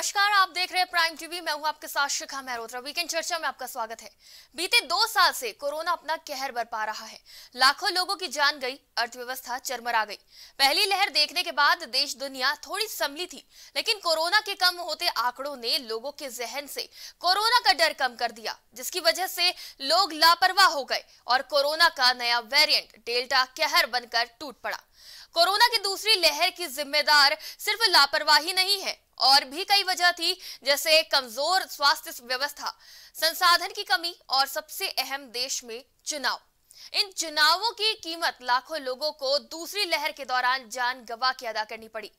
नमस्कार आप देख रहे हैं प्राइम टीवी मैं हूं आपके साथ शिखा मेहरोत्रा वीकेंड चर्चा में आपका स्वागत है बीते दो साल से कोरोना अपना कहर बरपा रहा है लाखों लोगों की जान गई अर्थव्यवस्था चरमरा गई पहली लहर देखने के बाद देश दुनिया थोड़ी संभली थी लेकिन कोरोना के कम होते आंकड़ों ने लोगों के जहन से कोरोना का डर कम कर दिया जिसकी वजह से लोग लापरवाह हो गए और कोरोना का नया वेरियंट डेल्टा कहर बनकर टूट पड़ा कोरोना की दूसरी लहर की जिम्मेदार सिर्फ लापरवाही नहीं है और भी कई वजह थी जैसे कमजोर स्वास्थ्य व्यवस्था संसाधन की कमी और सबसे अहम देश में चुनाव इन चुनावों की कीमत लाखों लोगों को दूसरी लहर के दौरान जान गवा के अदा करनी पड़ी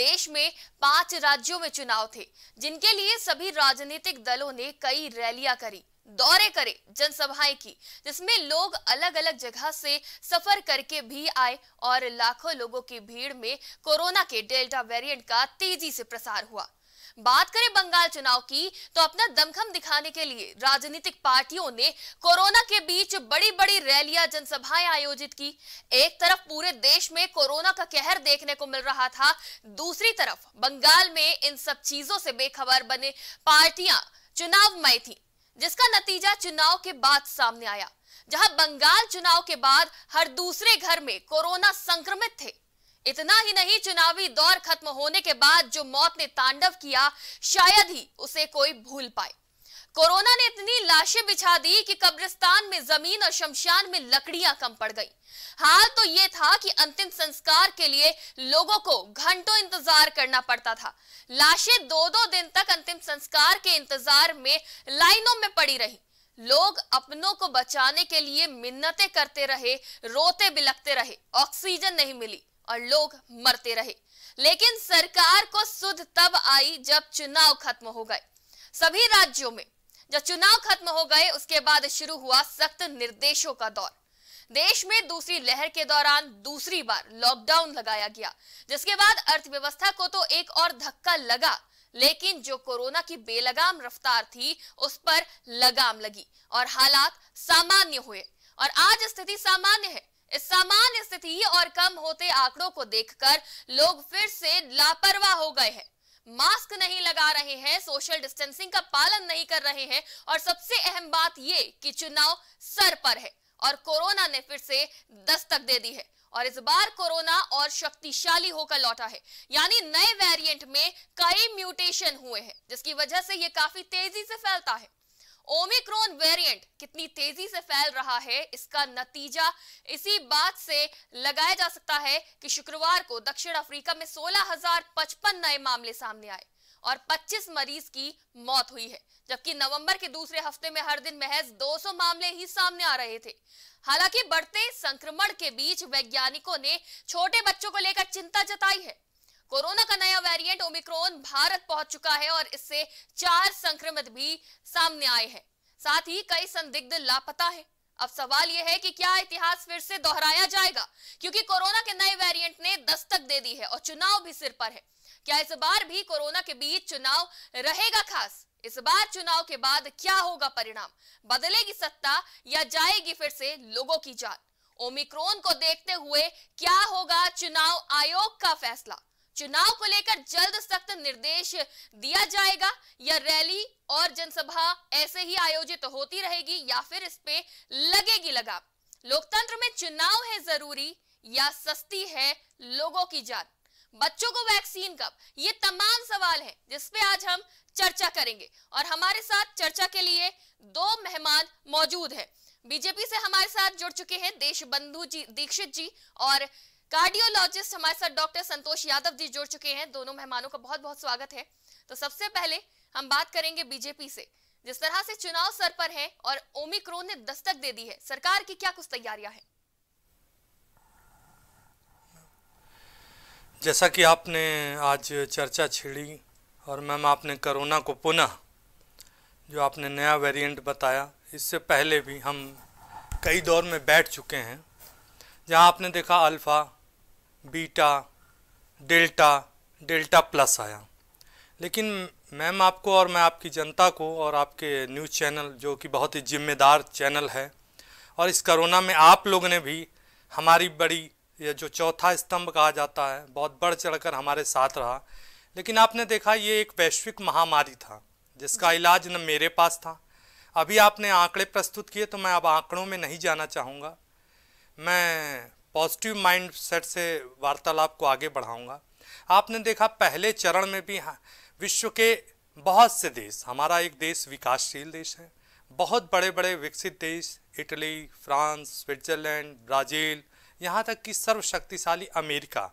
देश में पांच राज्यों में चुनाव थे जिनके लिए सभी राजनीतिक दलों ने कई रैलियां करी दौरे करे जनसभाएं की जिसमें लोग अलग अलग जगह से सफर करके भी आए और लाखों लोगों की भीड़ में कोरोना के डेल्टा वेरिएंट का तेजी से प्रसार हुआ बात करें बंगाल चुनाव की तो अपना दमखम दिखाने के लिए राजनीतिक पार्टियों ने कोरोना के बीच बड़ी बड़ी रैलियां जनसभाएं आयोजित की एक तरफ पूरे देश में कोरोना का कहर देखने को मिल रहा था दूसरी तरफ बंगाल में इन सब चीजों से बेखबर बने पार्टियां चुनावमय थी जिसका नतीजा चुनाव के बाद सामने आया जहां बंगाल चुनाव के बाद हर दूसरे घर में कोरोना संक्रमित थे इतना ही नहीं चुनावी दौर खत्म होने के बाद जो मौत ने तांडव किया शायद ही उसे कोई भूल पाए कोरोना ने इतनी लाशें बिछा दी कि कब्रिस्तान में जमीन और शमशान में लकड़ियां कम पड़ गई हाल तो यह था कि अंतिम संस्कार के लिए लोगों को घंटों इंतजार करना पड़ता था लाशें दो दो दिन तक अंतिम संस्कार के इंतजार में लाइनों में पड़ी रही लोग अपनों को बचाने के लिए मिन्नतें करते रहे रोते बिलकते रहे ऑक्सीजन नहीं मिली और लोग मरते रहे लेकिन सरकार को सुध तब आई जब चुनाव खत्म हो गए सभी राज्यों में जब चुनाव खत्म हो गए उसके बाद शुरू हुआ सख्त निर्देशों का दौर देश में दूसरी लहर के दौरान दूसरी बार लॉकडाउन लगाया गया जिसके बाद अर्थव्यवस्था को तो एक और धक्का लगा लेकिन जो कोरोना की बेलगाम रफ्तार थी उस पर लगाम लगी और हालात सामान्य हुए और आज स्थिति सामान्य है इस सामान्य स्थिति और कम होते आंकड़ों को देखकर लोग फिर से लापरवाह हो गए हैं मास्क नहीं लगा रहे हैं सोशल डिस्टेंसिंग का पालन नहीं कर रहे हैं और सबसे अहम बात ये कि चुनाव सर पर है और कोरोना ने फिर से दस्तक दे दी है और इस बार कोरोना और शक्तिशाली होकर लौटा है यानी नए वेरिएंट में कई म्यूटेशन हुए हैं जिसकी वजह से यह काफी तेजी से फैलता है ओमिक्रॉन वेरिएंट कितनी तेजी से फैल रहा है इसका नतीजा इसी बात से लगाया जा सकता है कि शुक्रवार को दक्षिण अफ्रीका में 16,055 नए मामले सामने आए और 25 मरीज की मौत हुई है जबकि नवंबर के दूसरे हफ्ते में हर दिन महज 200 मामले ही सामने आ रहे थे हालांकि बढ़ते संक्रमण के बीच वैज्ञानिकों ने छोटे बच्चों को लेकर चिंता जताई है कोरोना का नया वेरिएंट ओमिक्रोन भारत पहुंच चुका है और इससे चार संक्रमित भी सामने आए हैं साथ ही कई संदिग्ध लापता है अब सवाल यह है कि क्या इतिहास फिर से दोहराया जाएगा क्योंकि कोरोना के नए वेरिएंट ने दस्तक दे दी है और चुनाव भी सिर पर है क्या इस बार भी कोरोना के बीच चुनाव रहेगा खास इस बार चुनाव के बाद क्या होगा परिणाम बदलेगी सत्ता या जाएगी फिर से लोगों की जान ओमिक्रोन को देखते हुए क्या होगा चुनाव आयोग का फैसला चुनाव को लेकर जल्द सख्त निर्देश दिया जाएगा या रैली और जनसभा ऐसे ही आयोजित होती रहेगी या फिर इस पे लगेगी लगाम लोकतंत्र में चुनाव है जरूरी या सस्ती है लोगों की जान बच्चों को वैक्सीन कब ये तमाम सवाल है जिसपे आज हम चर्चा करेंगे और हमारे साथ चर्चा के लिए दो मेहमान मौजूद हैं बीजेपी से हमारे साथ जुड़ चुके हैं देशबंधु जी दीक्षित जी और कार्डियोलॉजिस्ट हमारे साथ डॉक्टर संतोष यादव जी जुड़ चुके हैं दोनों मेहमानों का बहुत बहुत स्वागत है तो सबसे पहले हम बात करेंगे बीजेपी से जिस तरह से चुनाव सर पर है और ओमिक्रोन ने दस्तक दे दी है सरकार की क्या कुछ तैयारियां हैं जैसा कि आपने आज चर्चा छेड़ी और मैम आपने कोरोना को पुनः जो आपने नया वेरिएंट बताया इससे पहले भी हम कई दौर में बैठ चुके हैं जहां आपने देखा alpha beta delta delta plus आया लेकिन मैम आपको और मैं आपकी जनता को और आपके न्यूज़ चैनल जो कि बहुत ही जिम्मेदार चैनल है और इस करोना में आप लोग ने भी हमारी बड़ी ये जो चौथा स्तंभ कहा जाता है बहुत बढ़ चढ़कर हमारे साथ रहा लेकिन आपने देखा ये एक वैश्विक महामारी था जिसका इलाज न मेरे पास था अभी आपने आंकड़े प्रस्तुत किए तो मैं अब आंकड़ों में नहीं जाना चाहूँगा मैं पॉजिटिव माइंड सेट से वार्तालाप को आगे बढ़ाऊंगा आपने देखा पहले चरण में भी हाँ, विश्व के बहुत से देश हमारा एक देश विकासशील देश है बहुत बड़े बड़े विकसित देश इटली फ्रांस स्विट्जरलैंड ब्राज़ील यहाँ तक कि सर्वशक्तिशाली अमेरिका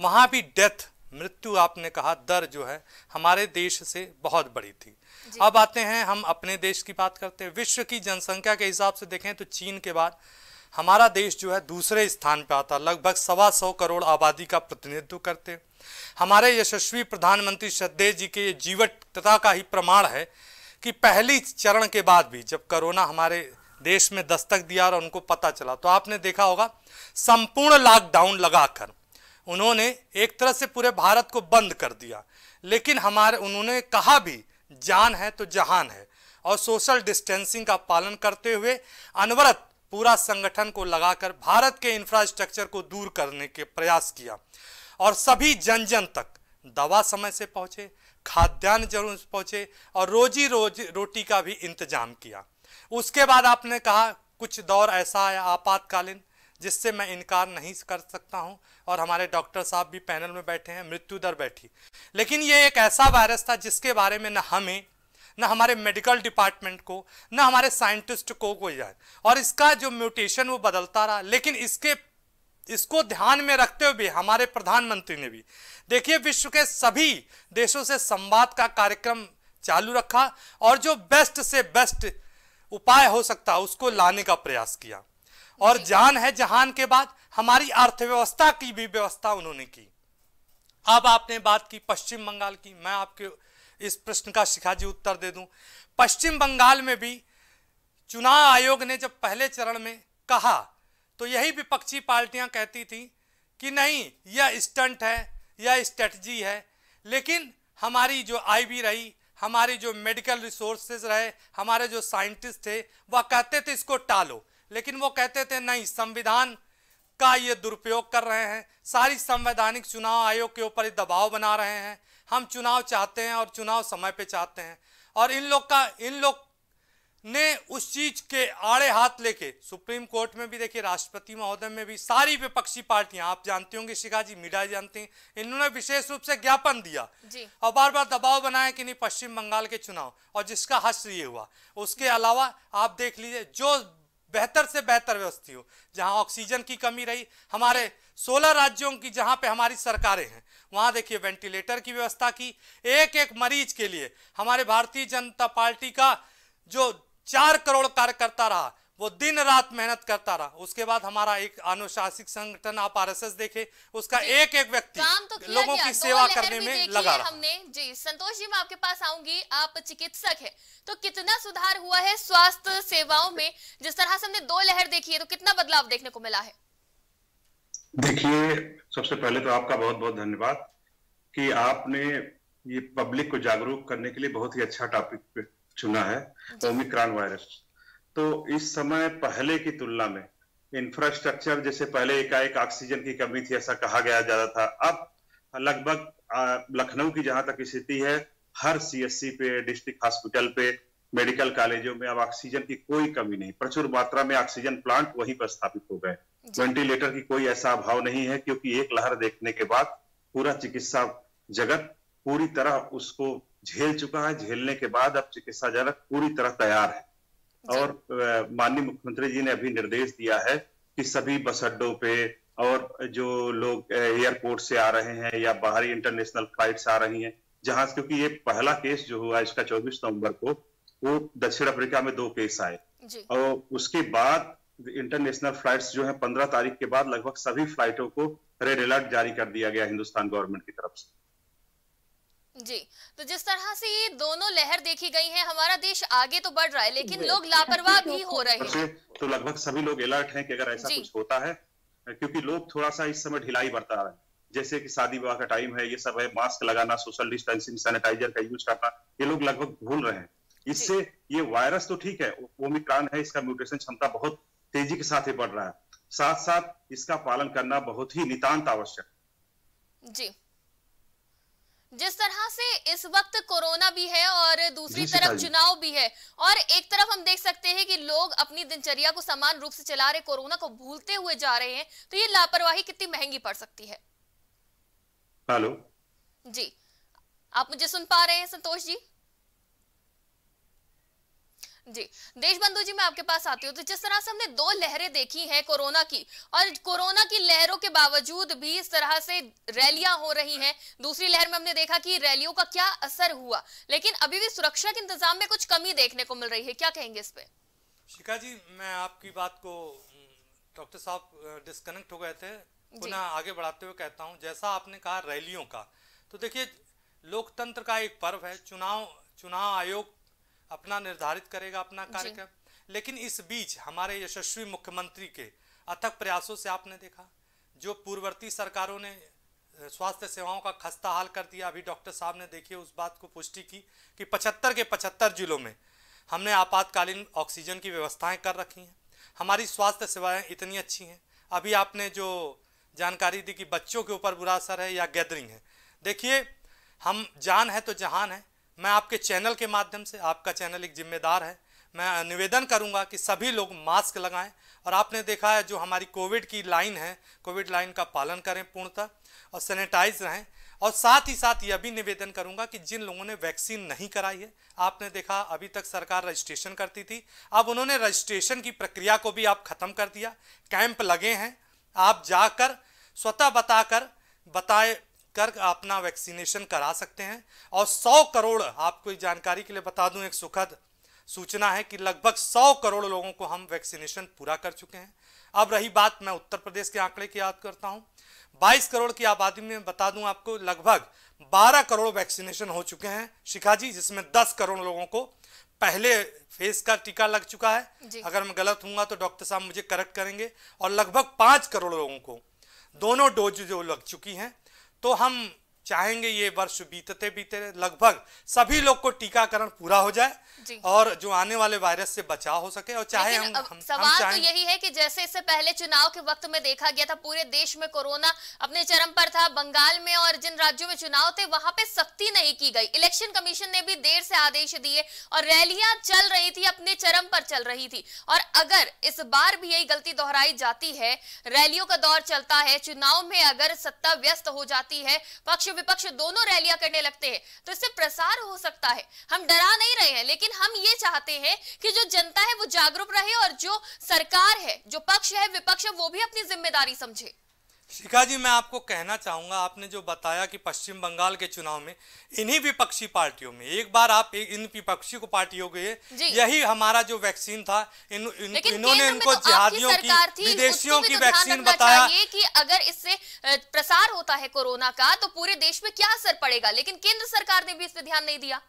वहाँ भी डेथ मृत्यु आपने कहा दर जो है हमारे देश से बहुत बड़ी थी अब आते हैं हम अपने देश की बात करते हैं विश्व की जनसंख्या के हिसाब से देखें तो चीन के बाद हमारा देश जो है दूसरे स्थान पर आता लगभग सवा सौ करोड़ आबादी का प्रतिनिधित्व करते हमारे यशस्वी प्रधानमंत्री श्रद्धेय जी के जीवटता का ही प्रमाण है कि पहली चरण के बाद भी जब कोरोना हमारे देश में दस्तक दिया और उनको पता चला तो आपने देखा होगा संपूर्ण लॉकडाउन लगाकर उन्होंने एक तरह से पूरे भारत को बंद कर दिया लेकिन हमारे उन्होंने कहा भी जान है तो जहान है और सोशल डिस्टेंसिंग का पालन करते हुए अनवरत पूरा संगठन को लगाकर भारत के इंफ्रास्ट्रक्चर को दूर करने के प्रयास किया और सभी जन जन तक दवा समय से पहुंचे खाद्यान्न जरूर पहुंचे और रोजी रोज रोटी का भी इंतजाम किया उसके बाद आपने कहा कुछ दौर ऐसा आया आपातकालीन जिससे मैं इनकार नहीं कर सकता हूं और हमारे डॉक्टर साहब भी पैनल में बैठे हैं मृत्यु दर बैठी लेकिन ये एक ऐसा वायरस था जिसके बारे में न हमें ना हमारे मेडिकल डिपार्टमेंट को ना हमारे साइंटिस्ट को कोई जाए और इसका जो म्यूटेशन वो बदलता रहा लेकिन इसके इसको ध्यान में रखते हुए भी हमारे प्रधानमंत्री ने भी देखिए विश्व के सभी देशों से संवाद का कार्यक्रम चालू रखा और जो बेस्ट से बेस्ट उपाय हो सकता उसको लाने का प्रयास किया और जान है जहान के बाद हमारी अर्थव्यवस्था की भी व्यवस्था उन्होंने की अब आपने बात की पश्चिम बंगाल की मैं आपके इस प्रश्न का शिखा जी उत्तर दे दूं पश्चिम बंगाल में भी चुनाव आयोग ने जब पहले चरण में कहा तो यही विपक्षी पार्टियां कहती थी कि नहीं यह स्टंट है यह स्ट्रेटजी है लेकिन हमारी जो आईबी रही हमारी जो मेडिकल रिसोर्सेज रहे हमारे जो साइंटिस्ट थे वह कहते थे इसको टालो लेकिन वो कहते थे नहीं संविधान का ये दुरुपयोग कर रहे हैं सारी संवैधानिक चुनाव आयोग के ऊपर दबाव बना रहे हैं हम चुनाव चाहते हैं और चुनाव समय पे चाहते हैं और इन लोग का इन लोग ने उस चीज के आड़े हाथ लेके सुप्रीम कोर्ट में भी देखिए राष्ट्रपति महोदय में भी सारी विपक्षी पार्टियां आप जानते होंगे शिखा जी मीडिया जानती हैं इन्होंने विशेष रूप से ज्ञापन दिया जी। और बार बार दबाव बनाया कि नहीं पश्चिम बंगाल के चुनाव और जिसका हश्र ये हुआ उसके अलावा आप देख लीजिए जो बेहतर से बेहतर व्यवस्थित हो जहाँ ऑक्सीजन की कमी रही हमारे सोलह राज्यों की जहाँ पे हमारी सरकारें हैं वहाँ देखिए वेंटिलेटर की व्यवस्था की एक एक मरीज के लिए हमारे भारतीय जनता पार्टी का जो चार करोड़ कार्यकर्ता रहा वो दिन रात मेहनत करता रहा उसके बाद हमारा एक अनुशासिक संगठन आप आरएसएस देखे उसका एक एक व्यक्ति तो लोगों की सेवा करने में लगा रहा हमने जी संतोष जी मैं आपके पास आऊंगी आप चिकित्सक है तो कितना सुधार हुआ है स्वास्थ्य सेवाओं में जिस तरह से हमने दो लहर देखी है तो कितना बदलाव देखने को मिला है देखिए सबसे पहले तो आपका बहुत बहुत धन्यवाद कि आपने ये पब्लिक को जागरूक करने के लिए बहुत ही अच्छा टॉपिक चुना है ओमिक्रॉन वायरस तो इस समय पहले की तुलना में इंफ्रास्ट्रक्चर जैसे पहले एकाएक ऑक्सीजन की कमी थी ऐसा कहा गया ज्यादा था अब लगभग लखनऊ की जहां तक स्थिति है हर सीएससी पे डिस्ट्रिक्ट हॉस्पिटल पे मेडिकल कॉलेजों में अब ऑक्सीजन की कोई कमी नहीं प्रचुर मात्रा में ऑक्सीजन प्लांट वहीं पर स्थापित हो गए वेंटिलेटर की कोई ऐसा अभाव नहीं है क्योंकि एक लहर देखने के बाद पूरा चिकित्सा जगत पूरी तरह उसको झेल चुका है झेलने के बाद अब चिकित्सा जगत पूरी तरह तैयार है और माननीय मुख्यमंत्री जी ने अभी निर्देश दिया है कि सभी बस अड्डों पे और जो लोग एयरपोर्ट से आ रहे हैं या बाहरी इंटरनेशनल फ्लाइट्स आ रही हैं जहां क्योंकि ये पहला केस जो हुआ इसका 24 नवंबर को वो दक्षिण अफ्रीका में दो केस आए और उसके बाद इंटरनेशनल फ्लाइट्स जो है पंद्रह तारीख के बाद लगभग सभी फ्लाइटों को रेड अलर्ट जारी कर दिया गया हिंदुस्तान गवर्नमेंट की तरफ से जी तो जिस तरह से ये दोनों लहर देखी गई है हमारा देश आगे तो बढ़ रहा है लेकिन लोग लापरवाह भी हो रहे हैं तो लगभग सभी लोग अलर्ट हैं कि अगर ऐसा कुछ होता है क्योंकि लोग थोड़ा सा इस समय ढिलाई बरता रहे हैं जैसे कि शादी विवाह का टाइम है ये सब है मास्क लगाना सोशल डिस्टेंसिंग सैनिटाइजर का यूज करना ये लोग लगभग भूल रहे हैं इससे ये वायरस तो ठीक है ओमिक्रॉन है इसका म्यूटेशन क्षमता बहुत तेजी के साथ ही बढ़ रहा है साथ साथ इसका पालन करना बहुत ही नितांत आवश्यक जी जिस तरह से इस वक्त कोरोना भी है और दूसरी तरफ चुनाव भी है और एक तरफ हम देख सकते हैं कि लोग अपनी दिनचर्या को समान रूप से चला रहे कोरोना को भूलते हुए जा रहे हैं तो ये लापरवाही कितनी महंगी पड़ सकती है हेलो जी आप मुझे सुन पा रहे हैं संतोष जी जी देशबंधु जी मैं आपके पास आती हूँ तो जिस तरह से हमने दो लहरें देखी हैं कोरोना की और कोरोना की लहरों के बावजूद भी इस तरह से रैलियां हो रही हैं दूसरी लहर में हमने देखा कि रैलियों का क्या असर हुआ लेकिन अभी भी सुरक्षा के इंतजाम में कुछ कमी देखने को मिल रही है क्या कहेंगे इस पे शिखा जी मैं आपकी बात को डॉक्टर साहब डिस्कनेक्ट हो गए थे पुनः आगे बढ़ाते हुए कहता हूँ जैसा आपने कहा रैलियों का तो देखिये लोकतंत्र का एक पर्व है चुनाव चुनाव आयोग अपना निर्धारित करेगा अपना कार्यक्रम लेकिन इस बीच हमारे यशस्वी मुख्यमंत्री के अथक प्रयासों से आपने देखा जो पूर्ववर्ती सरकारों ने स्वास्थ्य सेवाओं का खस्ता हाल कर दिया अभी डॉक्टर साहब ने देखिए उस बात को पुष्टि की कि 75 के 75 जिलों में हमने आपातकालीन ऑक्सीजन की व्यवस्थाएं कर रखी हैं हमारी स्वास्थ्य सेवाएं इतनी अच्छी हैं अभी आपने जो जानकारी दी कि बच्चों के ऊपर बुरा असर है या गैदरिंग है देखिए हम जान है तो जहान है मैं आपके चैनल के माध्यम से आपका चैनल एक जिम्मेदार है मैं निवेदन करूंगा कि सभी लोग मास्क लगाएं और आपने देखा है जो हमारी कोविड की लाइन है कोविड लाइन का पालन करें पूर्णतः और सैनिटाइज रहें और साथ ही साथ यह भी निवेदन करूंगा कि जिन लोगों ने वैक्सीन नहीं कराई है आपने देखा अभी तक सरकार रजिस्ट्रेशन करती थी अब उन्होंने रजिस्ट्रेशन की प्रक्रिया को भी आप ख़त्म कर दिया कैंप लगे हैं आप जाकर स्वतः बताकर बताए कर अपना वैक्सीनेशन करा सकते हैं और 100 करोड़ आपको जानकारी के लिए बता दूं एक सुखद सूचना है कि लगभग 100 करोड़ लोगों को हम वैक्सीनेशन पूरा कर चुके हैं अब रही बात मैं उत्तर प्रदेश के आंकड़े की याद करता हूं 22 करोड़ की आबादी में बता दूं आपको लगभग 12 करोड़ वैक्सीनेशन हो चुके हैं शिखा जी जिसमें 10 करोड़ लोगों को पहले फेज का टीका लग चुका है अगर मैं गलत हूँ तो डॉक्टर साहब मुझे करेक्ट करेंगे और लगभग पाँच करोड़ लोगों को दोनों डोज जो लग चुकी हैं तो हम चाहेंगे ये वर्ष बीतते बीते लगभग सभी लोग को टीकाकरण पूरा हो जाए और जो आने वाले वायरस से बचाव हो सके और चाहे हम, हम सवाल हम तो यही है कि जैसे इससे पहले चुनाव के वक्त में देखा गया था पूरे देश में कोरोना अपने चरम पर था बंगाल में और जिन राज्यों में चुनाव थे वहां पे सख्ती नहीं की गई इलेक्शन कमीशन ने भी देर से आदेश दिए और रैलियां चल रही थी अपने चरम पर चल रही थी और अगर इस बार भी यही गलती दोहराई जाती है रैलियों का दौर चलता है चुनाव में अगर सत्ता व्यस्त हो जाती है पक्ष विपक्ष दोनों रैलियां करने लगते हैं तो इससे प्रसार हो सकता है हम डरा नहीं रहे हैं लेकिन हम ये चाहते हैं कि जो जनता है वो जागरूक रहे और जो सरकार है जो पक्ष है विपक्ष है वो भी अपनी जिम्मेदारी समझे शिखा जी मैं आपको कहना चाहूँगा आपने जो बताया कि पश्चिम बंगाल के चुनाव में इन्हीं विपक्षी पार्टियों में एक बार आप एक इन विपक्षी को पार्टियों के यही हमारा जो वैक्सीन था इन, इन, इन्होंने इनको तो जिहादियों की विदेशियों की तो वैक्सीन बताया कि अगर इससे प्रसार होता है कोरोना का तो पूरे देश में क्या असर पड़ेगा लेकिन केंद्र सरकार ने भी इस पर ध्यान नहीं दिया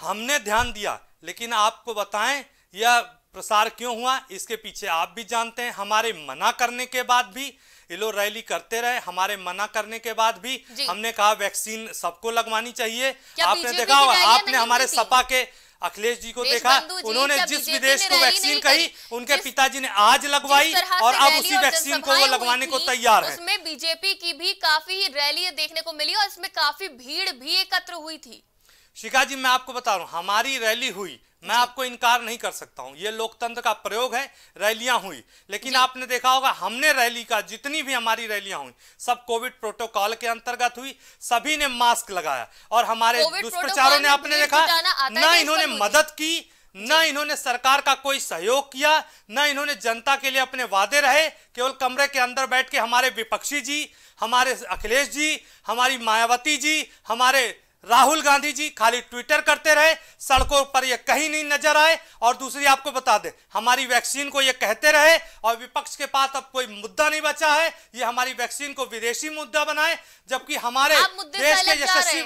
हमने ध्यान दिया लेकिन आपको बताएं यह प्रसार क्यों हुआ इसके पीछे आप भी जानते हैं हमारे मना करने के बाद भी किलो रैली करते रहे हमारे मना करने के बाद भी हमने कहा वैक्सीन सबको लगवानी चाहिए आपने देखा होगा आपने हमारे सपा के अखिलेश जी को देखा उन्होंने जिस विदेश को वैक्सीन कही उनके पिताजी ने आज लगवाई और अब उसी वैक्सीन को वो लगवाने को तैयार है उसमें बीजेपी की भी काफी रैली देखने को मिली और इसमें काफी भीड़ भी एकत्र हुई थी शिखा जी मैं आपको बता रहा हूँ हमारी रैली हुई मैं आपको इनकार नहीं कर सकता हूं ये लोकतंत्र का प्रयोग है रैलियां हुई लेकिन आपने देखा होगा हमने रैली का जितनी भी हमारी रैलियां हुई सब कोविड प्रोटोकॉल के अंतर्गत हुई सभी ने मास्क लगाया और हमारे दुष्प्रचारों ने आपने देखा तो ना इन्होंने मदद की न इन्होंने सरकार का कोई सहयोग किया न इन्होंने जनता के लिए अपने वादे रहे केवल कमरे के अंदर बैठ के हमारे विपक्षी जी हमारे अखिलेश जी हमारी मायावती जी हमारे राहुल गांधी जी खाली ट्विटर करते रहे सड़कों पर ये कहीं नहीं नजर आए और दूसरी आपको बता दें हमारी वैक्सीन को ये कहते रहे और विपक्ष के पास अब कोई मुद्दा नहीं बचा है ये हमारी वैक्सीन को विदेशी मुद्दा बनाए जबकि हमारे देश के यशस्वी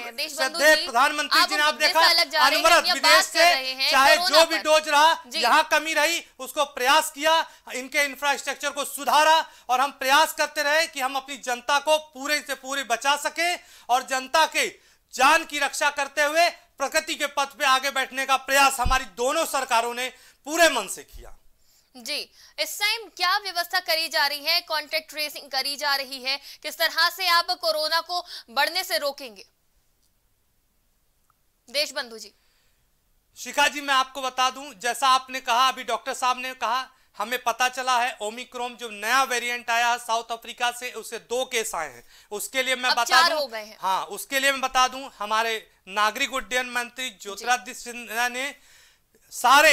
प्रधानमंत्री जी ने आप देखा अनवरत विदेश से चाहे जो भी डोज रहा यहाँ कमी रही उसको प्रयास किया इनके इंफ्रास्ट्रक्चर को सुधारा और हम प्रयास करते रहे कि हम अपनी जनता को पूरे से पूरे बचा सके और जनता के जान की रक्षा करते हुए प्रकृति के पथ पे आगे बैठने का प्रयास हमारी दोनों सरकारों ने पूरे मन से किया जी इस टाइम क्या व्यवस्था करी जा रही है कॉन्टेक्ट ट्रेसिंग करी जा रही है किस तरह से आप कोरोना को बढ़ने से रोकेंगे देश बंधु जी शिखा जी मैं आपको बता दूं जैसा आपने कहा अभी डॉक्टर साहब ने कहा हमें पता चला है ओमिक्रोन जो नया वेरिएंट आया है साउथ अफ्रीका से उसे दो केस आए हैं उसके लिए मैं बता दूं हाँ उसके लिए मैं बता दूं हमारे नागरिक उड्डयन मंत्री ज्योतिरादित्य सिन्हा ने सारे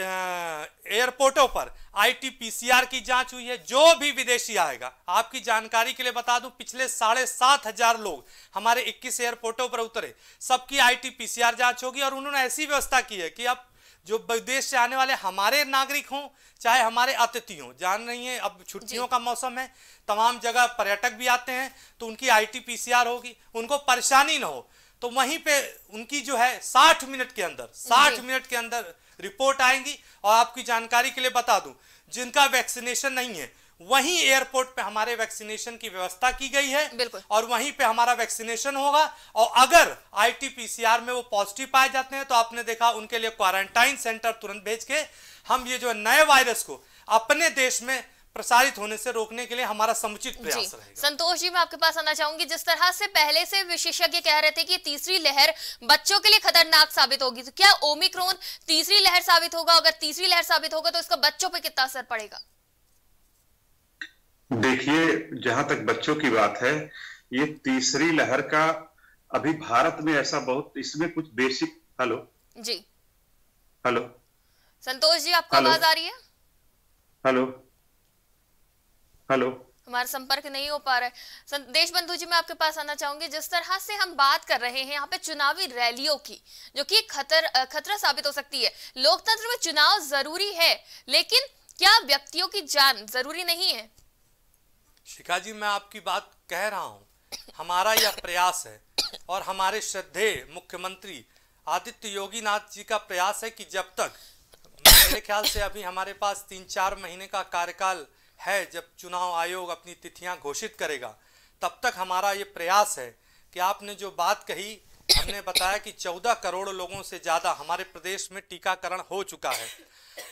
एयरपोर्टों पर आईटीपीसीआर की जांच हुई है जो भी विदेशी आएगा आपकी जानकारी के लिए बता दूं पिछले साढ़े सात हजार लोग हमारे 21 एयरपोर्टों पर उतरे सबकी आईटी पीसीआर जांच होगी और उन्होंने ऐसी व्यवस्था की है कि अब जो विदेश से आने वाले हमारे नागरिक हों चाहे हमारे अतिथि हों जान रही हैं अब छुट्टियों का मौसम है तमाम जगह पर्यटक भी आते हैं तो उनकी सी आर होगी उनको परेशानी ना हो तो वहीं पे उनकी जो है 60 मिनट के अंदर 60 मिनट के अंदर रिपोर्ट आएंगी और आपकी जानकारी के लिए बता दूं जिनका वैक्सीनेशन नहीं है वहीं एयरपोर्ट पे हमारे वैक्सीनेशन की व्यवस्था की गई है और वहीं पे हमारा वैक्सीनेशन होगा और अगर आईटीपीसीआर में वो पॉजिटिव पाए जाते हैं तो आपने देखा उनके लिए क्वारंटाइन सेंटर तुरंत भेज के हम ये जो नए वायरस को अपने देश में प्रसारित होने से रोकने के लिए हमारा समुचित प्रयास रहेगा संतोष जी मैं आपके पास आना चाहूंगी जिस तरह से पहले से विशेषज्ञ कह रहे थे कि तीसरी लहर बच्चों के लिए खतरनाक साबित होगी तो क्या ओमिक्रोन तीसरी लहर साबित होगा अगर तीसरी लहर साबित होगा तो इसका बच्चों पर कितना असर पड़ेगा देखिए जहां तक बच्चों की बात है ये तीसरी लहर का अभी भारत में ऐसा बहुत इसमें कुछ basic hello ji hello Santosh ji आपको आवाज आ रही है हेलो हेलो हमारा संपर्क नहीं हो पा रहा है देश बंधु जी मैं आपके पास आना चाहूंगी जिस तरह से हम बात कर रहे हैं यहाँ पे चुनावी रैलियों की जो कि खतर खतरा साबित हो सकती है लोकतंत्र में चुनाव जरूरी है लेकिन क्या व्यक्तियों की जान जरूरी नहीं है शिखा जी मैं आपकी बात कह रहा हूँ हमारा यह प्रयास है और हमारे श्रद्धे मुख्यमंत्री आदित्य योगीनाथ जी का प्रयास है कि जब तक मेरे ख्याल से अभी हमारे पास तीन चार महीने का कार्यकाल है जब चुनाव आयोग अपनी तिथियां घोषित करेगा तब तक हमारा ये प्रयास है कि आपने जो बात कही हमने बताया कि 14 करोड़ लोगों से ज़्यादा हमारे प्रदेश में टीकाकरण हो चुका है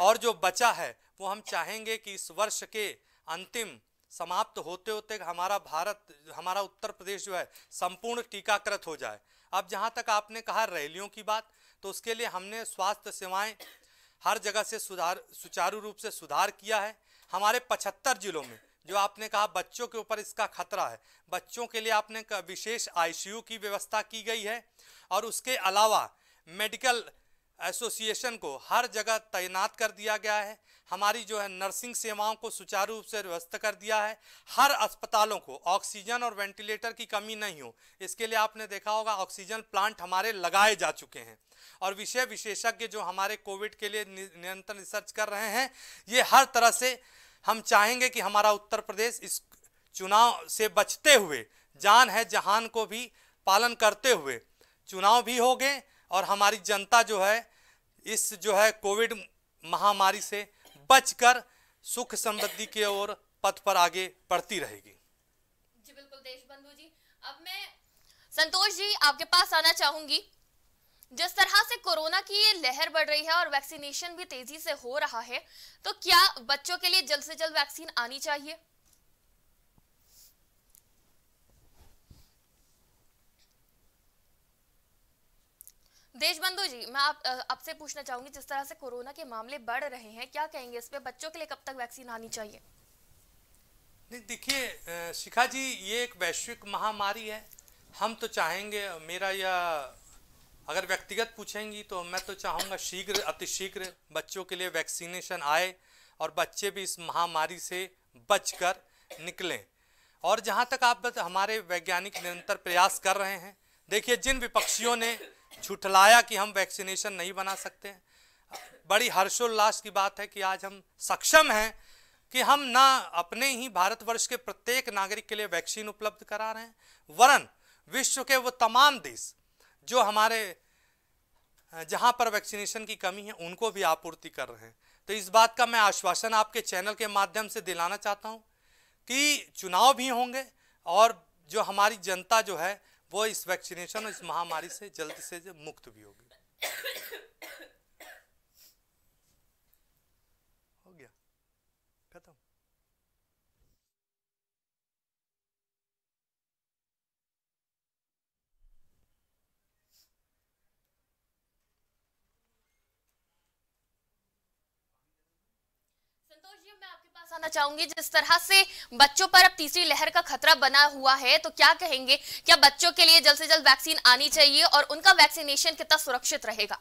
और जो बचा है वो हम चाहेंगे कि इस वर्ष के अंतिम समाप्त होते होते हमारा भारत हमारा उत्तर प्रदेश जो है संपूर्ण टीकाकृत हो जाए अब जहाँ तक आपने कहा रैलियों की बात तो उसके लिए हमने स्वास्थ्य सेवाएं हर जगह से सुधार सुचारू रूप से सुधार किया है हमारे पचहत्तर जिलों में जो आपने कहा बच्चों के ऊपर इसका खतरा है बच्चों के लिए आपने विशेष आईसीयू की व्यवस्था की गई है और उसके अलावा मेडिकल एसोसिएशन को हर जगह तैनात कर दिया गया है हमारी जो है नर्सिंग सेवाओं को सुचारू रूप से व्यवस्था कर दिया है हर अस्पतालों को ऑक्सीजन और वेंटिलेटर की कमी नहीं हो इसके लिए आपने देखा होगा ऑक्सीजन प्लांट हमारे लगाए जा चुके हैं और विषय विशेषज्ञ जो हमारे कोविड के लिए निरंतर रिसर्च कर रहे हैं ये हर तरह से हम चाहेंगे कि हमारा उत्तर प्रदेश इस चुनाव से बचते हुए जान है जहान को भी पालन करते हुए चुनाव भी हो गए और हमारी जनता जो है इस जो है कोविड महामारी से बचकर सुख समृद्धि के ओर पथ पर आगे बढ़ती रहेगी जी बिल्कुल देशबंधु जी अब मैं संतोष जी आपके पास आना चाहूंगी जिस तरह से कोरोना की ये लहर बढ़ रही है और वैक्सीनेशन भी तेजी से हो रहा है तो क्या बच्चों के लिए जल्द से जल्द वैक्सीन आनी चाहिए देशबंधु जी मैं आप आपसे पूछना चाहूंगी जिस तरह से कोरोना के मामले बढ़ रहे हैं क्या कहेंगे इस पे बच्चों के लिए कब तक वैक्सीन आनी चाहिए नहीं देखिए शिखा जी ये एक वैश्विक महामारी है हम तो चाहेंगे मेरा या अगर व्यक्तिगत पूछेंगी तो मैं तो चाहूँगा शीघ्र अतिशीघ्र बच्चों के लिए वैक्सीनेशन आए और बच्चे भी इस महामारी से बचकर निकलें और जहाँ तक आप हमारे वैज्ञानिक निरंतर प्रयास कर रहे हैं देखिए जिन विपक्षियों ने छुटलाया कि हम वैक्सीनेशन नहीं बना सकते बड़ी हर्षोल्लास की बात है कि आज हम सक्षम हैं कि हम ना अपने ही भारतवर्ष के प्रत्येक नागरिक के लिए वैक्सीन उपलब्ध करा रहे हैं वरन विश्व के वो तमाम देश जो हमारे जहाँ पर वैक्सीनेशन की कमी है उनको भी आपूर्ति कर रहे हैं तो इस बात का मैं आश्वासन आपके चैनल के माध्यम से दिलाना चाहता हूँ कि चुनाव भी होंगे और जो हमारी जनता जो है वो इस वैक्सीनेशन और इस महामारी से जल्द से जल्द मुक्त भी होगी बताना चाहूंगी जिस तरह से बच्चों पर अब तीसरी लहर का खतरा बना हुआ है तो क्या कहेंगे क्या बच्चों के लिए जल्द से जल्द वैक्सीन आनी चाहिए और उनका वैक्सीनेशन कितना सुरक्षित रहेगा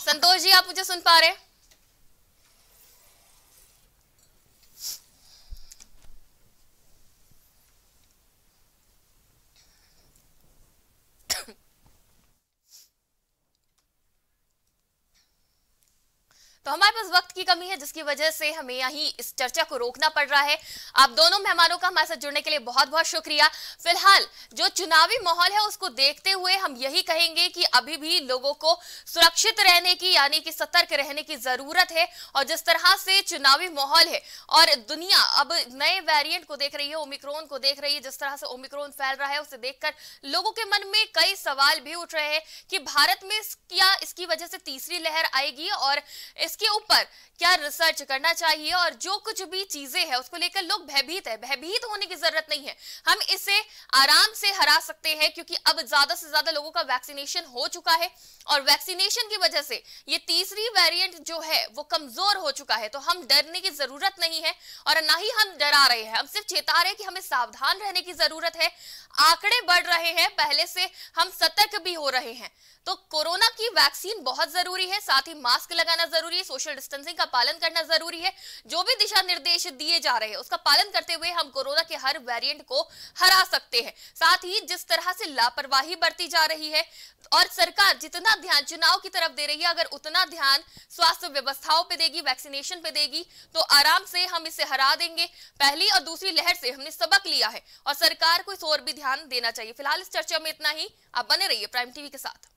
संतोष जी आप मुझे सुन पा रहे हैं तो हमारे पास वक्त की कमी है जिसकी वजह से हमें यहीं इस चर्चा को रोकना पड़ रहा है आप दोनों मेहमानों का हमारे साथ जुड़ने के लिए बहुत बहुत शुक्रिया फिलहाल जो चुनावी माहौल है उसको देखते हुए हम यही कहेंगे कि अभी भी लोगों को सुरक्षित रहने की यानी कि सतर्क रहने की जरूरत है और जिस तरह से चुनावी माहौल है और दुनिया अब नए वेरियंट को देख रही है ओमिक्रोन को देख रही है जिस तरह से ओमिक्रोन फैल रहा है उसे देखकर लोगों के मन में कई सवाल भी उठ रहे हैं कि भारत में क्या इसकी वजह से तीसरी लहर आएगी और इस इसके ऊपर क्या रिसर्च करना चाहिए और जो कुछ भी चीजें हैं उसको लेकर लोग भयभीत है भयभीत होने की जरूरत नहीं है हम इसे आराम से हरा सकते हैं क्योंकि अब ज्यादा से ज्यादा लोगों का वैक्सीनेशन हो चुका है और वैक्सीनेशन की वजह से ये तीसरी वेरिएंट जो है वो कमजोर हो चुका है तो हम डरने की जरूरत नहीं है और ना ही हम डरा रहे हैं हम सिर्फ चेता रहे हैं कि हमें सावधान रहने की जरूरत है आंकड़े बढ़ रहे हैं पहले से हम सतर्क भी हो रहे हैं तो कोरोना की वैक्सीन बहुत जरूरी है साथ ही मास्क लगाना जरूरी है लिए सोशल डिस्टेंसिंग का पालन करना जरूरी है जो भी दिशा निर्देश दिए जा रहे हैं उसका पालन करते हुए हम कोरोना के हर वेरिएंट को हरा सकते हैं साथ ही जिस तरह से लापरवाही बरती जा रही है और सरकार जितना ध्यान चुनाव की तरफ दे रही है अगर उतना ध्यान स्वास्थ्य व्यवस्थाओं पे देगी वैक्सीनेशन पे देगी तो आराम से हम इसे हरा देंगे पहली और दूसरी लहर से हमने सबक लिया है और सरकार को इस और भी ध्यान देना चाहिए फिलहाल इस चर्चा में इतना ही आप बने रहिए प्राइम टीवी के साथ